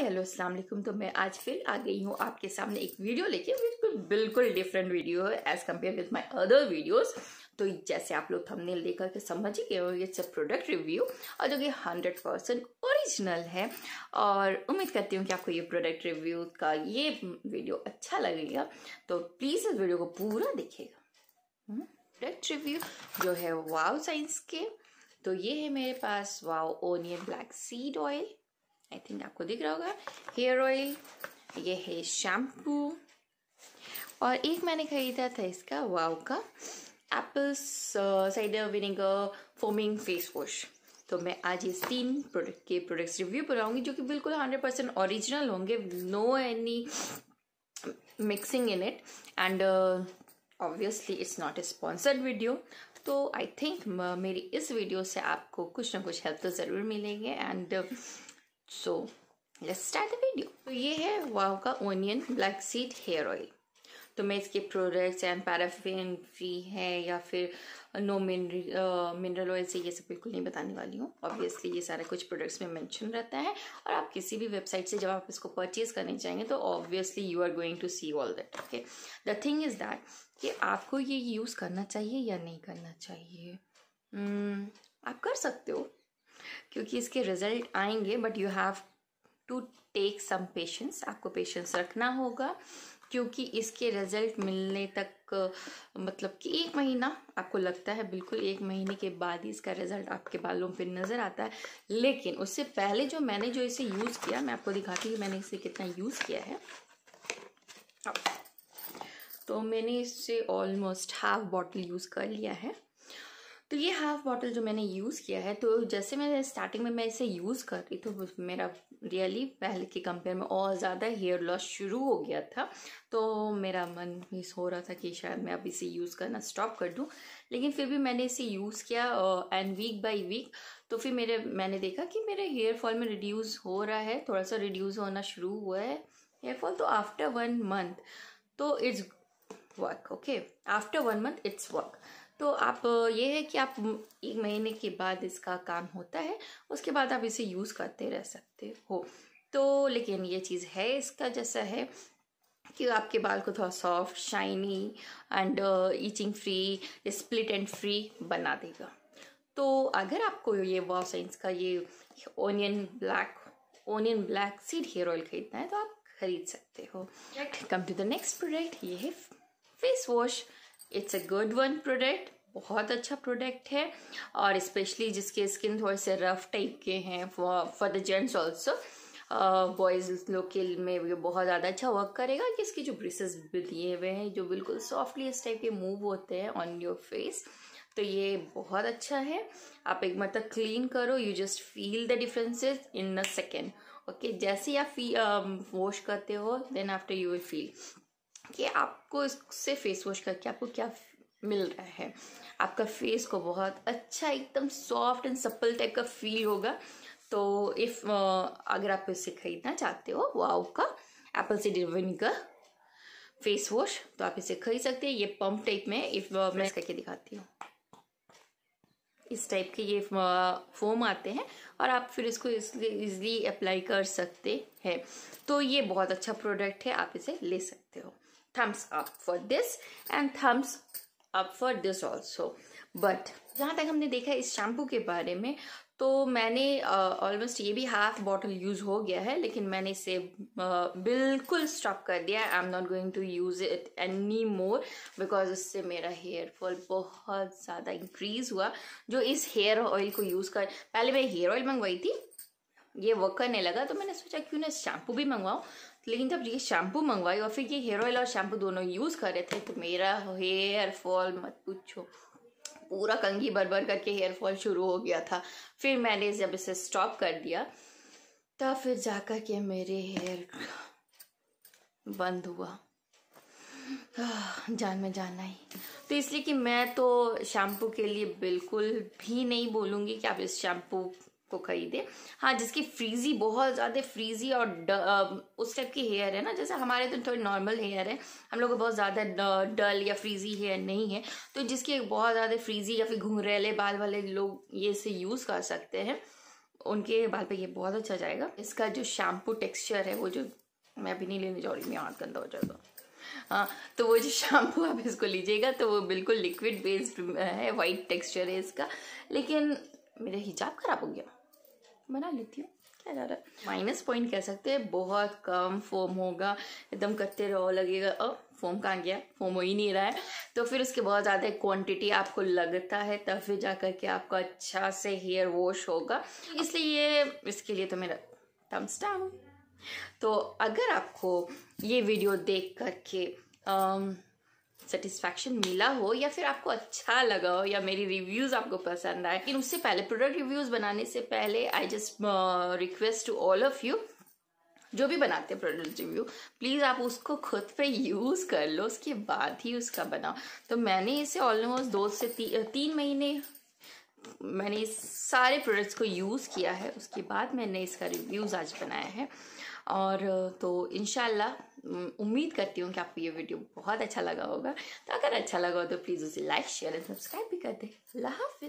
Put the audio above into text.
hi hello अस्सलाम वालेकुम तो मैं आज फिर आ गई हूँ आपके सामने एक वीडियो लेके बिल्कुल बिल्कुल डिफरेंट वीडियो है as compare with my other videos तो जैसे आप लोग थंबनेल देख करके समझ ही गए हो ये सब प्रोडक्ट रिव्यू और जो कि हंड्रेड परसेंट ओरिजिनल है और उम्मीद करती हूँ कि आपको ये प्रोडक्ट रिव्यू का ये वीडियो अच्छा लगेगा तो प्लीज़ इस वीडियो को पूरा देखेगा प्रोडक्ट रिव्यू जो है वाव साइंस के तो ये है मेरे पास वाव onion black seed oil I think आपको दिख रहा होगा हेयर ऑयल ये है शैम्पू और एक मैंने खरीदा था इसका वाव का apple cider vinegar foaming face wash तो मैं आज इस तीन प्रोडक्ट के प्रोडक्ट्स रिव्यू कराऊंगी जो कि बिल्कुल हंड्रेड परसेंट ऑरिजिनल होंगे no any mixing in it and obviously it's not a sponsored video तो आई थिंक uh, मेरी इस वीडियो से आपको कुछ ना कुछ हेल्प तो ज़रूर मिलेंगे and uh, so let's start the video तो ये है वाव का onion black seed hair oil तो मैं इसके प्रोडक्ट्स एंड पैराफिन फ्री है या फिर नो मिनरल ऑयल से ये सब बिल्कुल नहीं बताने वाली हूँ ऑब्वियसली ये सारा कुछ प्रोडक्ट्स में मेंशन रहता है और आप किसी भी वेबसाइट से जब आप इसको परचेज करने जाएंगे तो obviously you are going to see all that okay the thing is that कि आपको ये यूज़ करना चाहिए या नहीं करना चाहिए hmm, आप कर सकते हो क्योंकि इसके रिजल्ट आएंगे but you have to take some patience आपको पेशेंस रखना होगा क्योंकि इसके रिजल्ट मिलने तक मतलब कि एक महीना आपको लगता है बिल्कुल एक महीने के बाद ही इसका रिजल्ट आपके बालों पर नज़र आता है लेकिन उससे पहले जो मैंने जो इसे यूज़ किया मैं आपको दिखाती हूँ कि मैंने इसे कितना यूज़ किया है तो मैंने इससे ऑलमोस्ट हाफ बॉटल यूज़ कर लिया है तो ये हाफ बॉटल जो मैंने यूज़ किया है तो जैसे मैं स्टार्टिंग में मैं इसे यूज़ कर रही तो मेरा रियली पहले के कंपेयर में और ज़्यादा हेयर लॉस शुरू हो गया था तो मेरा मन मिस हो रहा था कि शायद मैं अब इसे यूज़ करना स्टॉप कर दूँ लेकिन फिर भी मैंने इसे यूज़ किया एंड वीक बाई वीक तो फिर मेरे मैंने देखा कि मेरे हेयर फॉल में रिड्यूस हो रहा है थोड़ा सा रिड्यूस होना शुरू हुआ है हेयर फॉल तो आफ्टर वन मंथ तो it's work okay after one month it's work तो आप ये है कि आप एक महीने के बाद इसका काम होता है उसके बाद आप इसे यूज़ करते रह सकते हो तो लेकिन ये चीज़ है इसका जैसा है कि आपके बाल को थोड़ा soft shiny and itching free split end free बना देगा तो अगर आपको ये वॉ साइंस का ये onion black onion black seed hair oil खरीदना है तो आप खरीद सकते हो come to the next product ये है face wash it's a good one product बहुत अच्छा प्रोडक्ट है और स्पेशली जिसके स्किन थोड़े से रफ टाइप के हैं for the gents also boys लोग के में ये बहुत ज़्यादा अच्छा वर्क करेगा कि इसके जो ब्रिसेस दिए हुए हैं जो बिल्कुल सॉफ्टली इस टाइप के मूव होते हैं ऑन योर फेस तो ये बहुत अच्छा है आप एक मतलब क्लीन करो you just feel the differences in a second okay जैसे ही आप वॉश um, करते हो then after you will feel कि आपको इससे फेस वॉश करके आपको क्या मिल रहा है आपका फेस को बहुत अच्छा एकदम सॉफ्ट एंड सप्पल टाइप का फील होगा तो इफ़ अगर आप इसे खरीदना चाहते हो वाओ का apple cider vinegar face wash तो आप इसे खरीद सकते हैं ये पंप टाइप में इफ मैं करके दिखाती हूँ इस टाइप के ये फोम आते हैं और आप फिर इसको इजली अप्लाई कर सकते हैं तो ये बहुत अच्छा प्रोडक्ट है आप इसे ले सकते हो thumbs up for this and thumbs up for this also but जहाँ तक हमने देखा इस शैम्पू के बारे में तो मैंने ऑलमोस्ट uh, ये भी हाफ बॉटल यूज़ हो गया है लेकिन मैंने इसे uh, बिल्कुल स्टॉप कर दिया I am not going to use it any more because इससे मेरा हेयर फॉल बहुत ज़्यादा इंक्रीज़ हुआ जो इस हेयर ऑयल को यूज़ कर पहले मैं हेयर ऑयल मंगवाई थी ये वर्क करने लगा तो मैंने सोचा क्यों ना शैम्पू भी मंगवाऊँ लेकिन जब ये शैम्पू मंगवाई और फिर ये हेयर ऑयल और शैम्पू दोनों यूज़ कर रहे थे तो मेरा हेयर फॉल मत पूछो पूरा कंघी भर भर करके हेयर फॉल शुरू हो गया था फिर मैंने जब इसे स्टॉप कर दिया तब फिर जाकर के मेरे हेयर बंद हुआ जान में जाना ही तो इसलिए कि मैं तो शैम्पू के लिए बिल्कुल भी नहीं बोलूँगी कि आप इस शैम्पू को खरीदे हाँ जिसकी फ्रीजी बहुत ज़्यादा फ्रीजी और ड, उस टाइप की हेयर है ना जैसे हमारे तो थोड़ी नॉर्मल हेयर है हम लोग को बहुत ज़्यादा डल या फ्रीजी हेयर नहीं है तो जिसके बहुत ज़्यादा फ्रीजी या फिर घुंघरेले बाल वाले लोग ये इसे यूज़ कर सकते हैं उनके बाल पे ये बहुत अच्छा जाएगा इसका जो शैम्पू टेक्सचर है वो जो मैं अभी नहीं लेने जा रही हूँ हाथ गंदा हो जाएगा हाँ तो वो जो शैम्पू आप इसको लीजिएगा तो वो बिल्कुल लिक्विड बेस्ड है वाइट टेक्सचर है इसका लेकिन मेरा हिजाब खराब हो गया बना लेती हूँ क्या जा रहा है माइनस पॉइंट कह सकते हैं बहुत कम फॉर्म होगा एकदम करते रहो लगेगा अब फॉर्म कहाँ गया फॉर्म हो ही नहीं रहा है तो फिर उसके बहुत ज़्यादा क्वांटिटी आपको लगता है तब फिर जा करके आपका अच्छा से हेयर वॉश होगा इसलिए ये इसके लिए तो मेरा थम्स डाउन तो अगर आपको ये वीडियो देख करके सेटिस्फैक्शन मिला हो या फिर आपको अच्छा लगा हो या मेरी रिव्यूज आपको पसंद आए लेकिन उससे पहले प्रोडक्ट रिव्यूज बनाने से पहले I just request to all of you जो भी बनाते हैं प्रोडक्ट रिव्यू प्लीज़ आप उसको खुद पे यूज़ कर लो उसके बाद ही उसका बनाओ तो मैंने इसे ऑलमोस्ट दो से ती, तीन महीने मैंने इस सारे प्रोडक्ट्स को यूज़ किया है उसके बाद मैंने इसका रिव्यूज़ आज बनाया है और तो इन उम्मीद करती हूँ कि आपको ये वीडियो बहुत अच्छा लगा होगा तो अगर अच्छा लगा हो तो प्लीज़ उसे लाइक शेयर एंड सब्सक्राइब भी कर दें अल्लाह